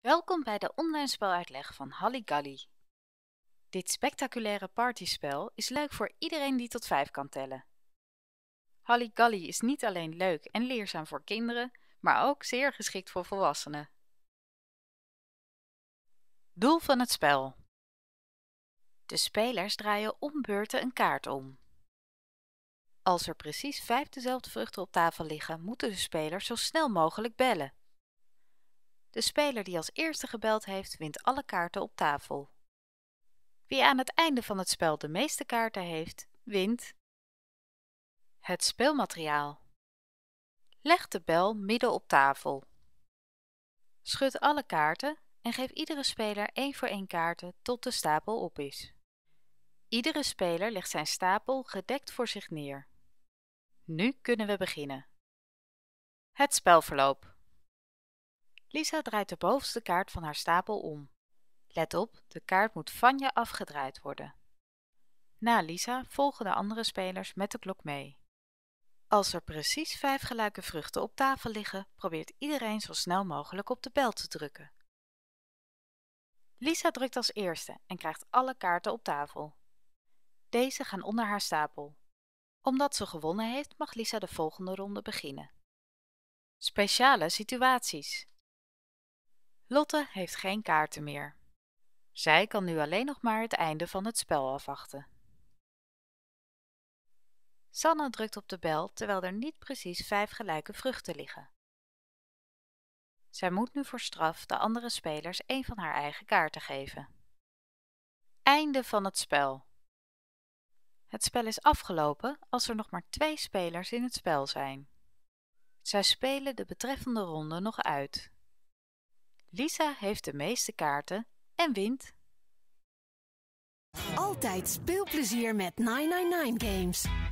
Welkom bij de online speluitleg van Halligalli. Dit spectaculaire partyspel is leuk voor iedereen die tot vijf kan tellen. Halligalli is niet alleen leuk en leerzaam voor kinderen, maar ook zeer geschikt voor volwassenen. Doel van het spel: De spelers draaien om beurten een kaart om. Als er precies vijf dezelfde vruchten op tafel liggen, moeten de spelers zo snel mogelijk bellen. De speler die als eerste gebeld heeft, wint alle kaarten op tafel. Wie aan het einde van het spel de meeste kaarten heeft, wint. Het speelmateriaal. Leg de bel midden op tafel. Schud alle kaarten en geef iedere speler één voor één kaarten tot de stapel op is. Iedere speler legt zijn stapel gedekt voor zich neer. Nu kunnen we beginnen. Het spelverloop. Lisa draait de bovenste kaart van haar stapel om. Let op, de kaart moet van je afgedraaid worden. Na Lisa volgen de andere spelers met de klok mee. Als er precies vijf gelijke vruchten op tafel liggen, probeert iedereen zo snel mogelijk op de bel te drukken. Lisa drukt als eerste en krijgt alle kaarten op tafel. Deze gaan onder haar stapel. Omdat ze gewonnen heeft, mag Lisa de volgende ronde beginnen. Speciale situaties. Lotte heeft geen kaarten meer. Zij kan nu alleen nog maar het einde van het spel afwachten. Sanne drukt op de bel terwijl er niet precies vijf gelijke vruchten liggen. Zij moet nu voor straf de andere spelers een van haar eigen kaarten geven. Einde van het spel. Het spel is afgelopen als er nog maar twee spelers in het spel zijn. Zij spelen de betreffende ronde nog uit. Lisa heeft de meeste kaarten en wint. Altijd speelplezier met 999 Games.